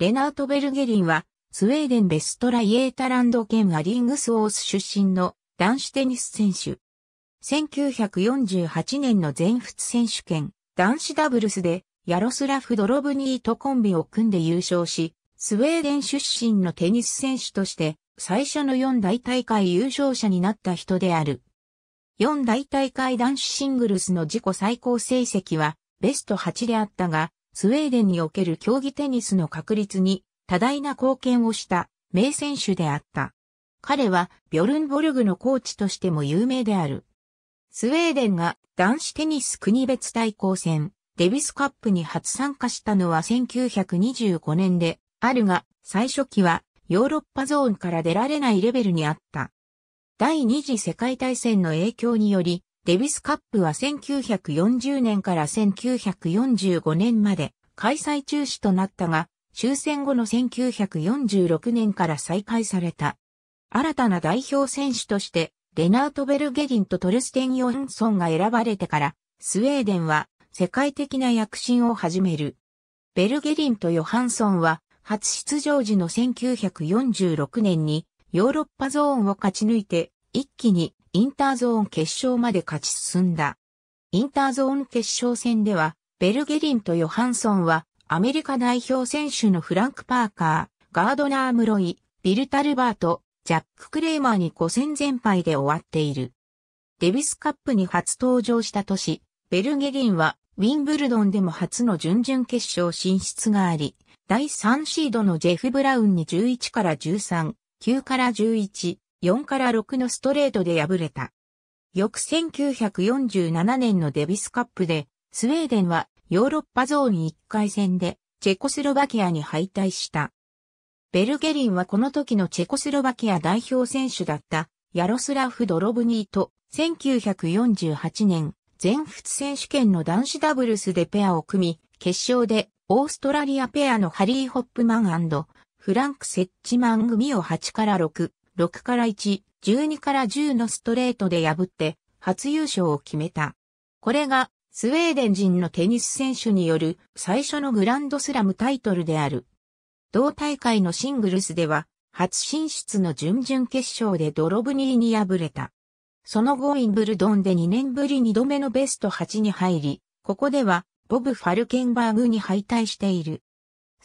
レナート・ベルゲリンは、スウェーデンベストライエータランド県アリングスオース出身の男子テニス選手。1948年の全仏選手権、男子ダブルスで、ヤロスラフ・ドロブニーとコンビを組んで優勝し、スウェーデン出身のテニス選手として、最初の4大大会優勝者になった人である。4大大会男子シングルスの自己最高成績は、ベスト8であったが、スウェーデンにおける競技テニスの確立に多大な貢献をした名選手であった。彼はビョルンボルグのコーチとしても有名である。スウェーデンが男子テニス国別対抗戦デビスカップに初参加したのは1925年であるが最初期はヨーロッパゾーンから出られないレベルにあった。第二次世界大戦の影響によりデビスカップは1940年から1945年まで開催中止となったが、終戦後の1946年から再開された。新たな代表選手として、レナート・ベルゲリンとトルステン・ヨンソンが選ばれてから、スウェーデンは世界的な躍進を始める。ベルゲリンとヨハンソンは、初出場時の1946年にヨーロッパゾーンを勝ち抜いて、一気にインターゾーン決勝まで勝ち進んだ。インターゾーン決勝戦では、ベルゲリンとヨハンソンは、アメリカ代表選手のフランク・パーカー、ガードナー・ムロイ、ビル・タルバート、ジャック・クレーマーに5戦全敗で終わっている。デビスカップに初登場した年、ベルゲリンは、ウィンブルドンでも初の準々決勝進出があり、第3シードのジェフ・ブラウンに11から13、9から11、4から6のストレートで敗れた。翌1947年のデビスカップで、スウェーデンはヨーロッパゾーン1回戦でチェコスロバキアに敗退した。ベルゲリンはこの時のチェコスロバキア代表選手だったヤロスラフ・ドロブニーと1948年全仏選手権の男子ダブルスでペアを組み、決勝でオーストラリアペアのハリー・ホップマンフランク・セッチマン組を8から6、6から1、12から10のストレートで破って初優勝を決めた。これがスウェーデン人のテニス選手による最初のグランドスラムタイトルである。同大会のシングルスでは初進出の準々決勝でドロブニーに敗れた。その後インブルドンで2年ぶり2度目のベスト8に入り、ここではボブ・ファルケンバーグに敗退している。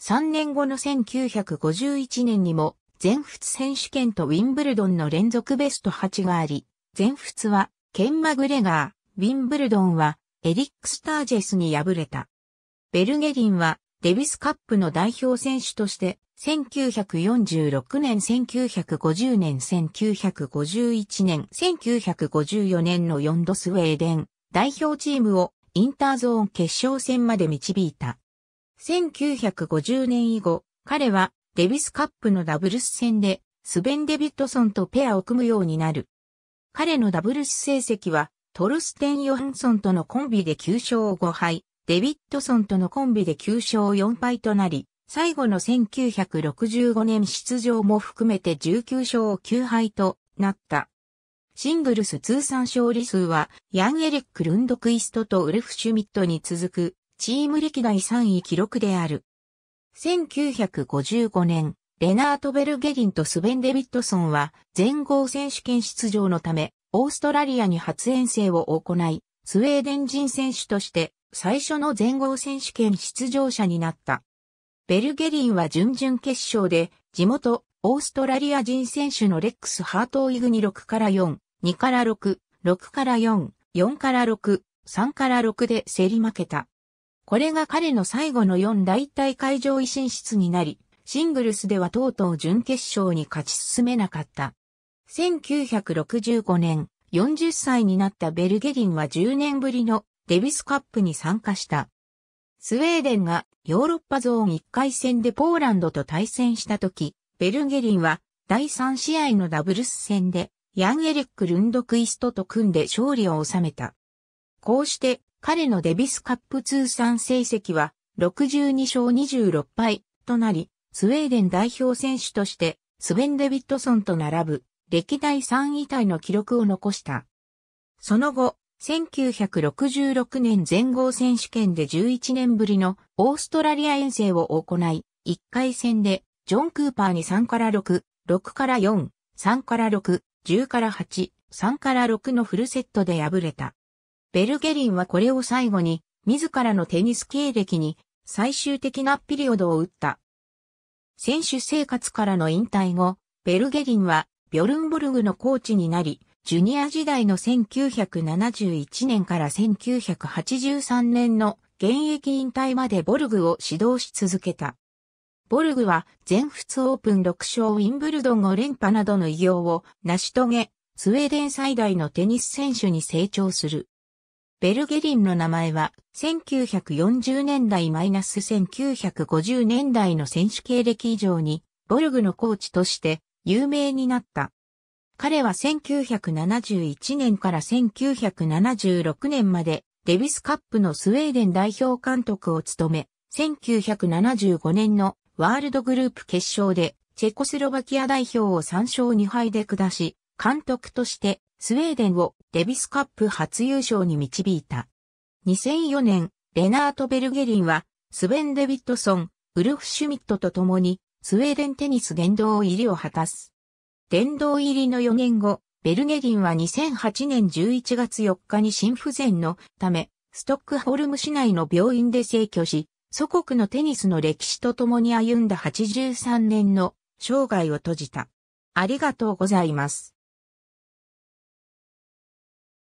3年後の1951年にも全仏選手権とウィンブルドンの連続ベスト8があり、全仏はケン・マグレガー、ウィンブルドンはエリック・スタージェスに敗れた。ベルゲリンはデビスカップの代表選手として1946年、1950年、1951年、1954年の4度スウェーデン代表チームをインターゾーン決勝戦まで導いた。1950年以後、彼はデビスカップのダブルス戦で、スベン・デビッドソンとペアを組むようになる。彼のダブルス成績は、トルステン・ヨハンソンとのコンビで9勝5敗、デビッドソンとのコンビで9勝4敗となり、最後の1965年出場も含めて19勝9敗となった。シングルス通算勝利数は、ヤン・エリック・ルンドクイストとウルフ・シュミットに続く、チーム歴代3位記録である。1955年、レナート・ベルゲリンとスベン・デビッドソンは全豪選手権出場のため、オーストラリアに初遠征を行い、スウェーデン人選手として最初の全豪選手権出場者になった。ベルゲリンは準々決勝で地元オーストラリア人選手のレックス・ハートをイグに6から4、2から6、6から4、4から6、3から6で競り負けた。これが彼の最後の4大体会場維進出になり、シングルスではとうとう準決勝に勝ち進めなかった。1965年、40歳になったベルゲリンは10年ぶりのデビスカップに参加した。スウェーデンがヨーロッパゾーン1回戦でポーランドと対戦した時、ベルゲリンは第3試合のダブルス戦でヤンエリック・ルンドクイストと組んで勝利を収めた。こうして彼のデビスカップ通算成績は62勝26敗となり、スウェーデン代表選手としてスベン・デビッドソンと並ぶ歴代3位体の記録を残した。その後、1966年全豪選手権で11年ぶりのオーストラリア遠征を行い、1回戦でジョン・クーパーに3から6、6から4、3から6、10から8、3から6のフルセットで敗れた。ベルゲリンはこれを最後に、自らのテニス経歴に最終的なピリオドを打った。選手生活からの引退後、ベルゲリンはビョルンブルグのコーチになり、ジュニア時代の1971年から1983年の現役引退までボルグを指導し続けた。ボルグは全仏オープン6勝ウィンブルドン5連覇などの偉業を成し遂げ、スウェーデン最大のテニス選手に成長する。ベルゲリンの名前は1940年代 -1950 年代の選手経歴以上にボルグのコーチとして有名になった。彼は1971年から1976年までデビスカップのスウェーデン代表監督を務め、1975年のワールドグループ決勝でチェコスロバキア代表を3勝2敗で下し、監督としてスウェーデンをデビスカップ初優勝に導いた。2004年、レナート・ベルゲリンは、スベン・デビッドソン、ウルフ・シュミットと共に、スウェーデンテニス殿堂入りを果たす。殿堂入りの4年後、ベルゲリンは2008年11月4日に心不全のため、ストックホルム市内の病院で逝去し、祖国のテニスの歴史と共に歩んだ83年の生涯を閉じた。ありがとうございます。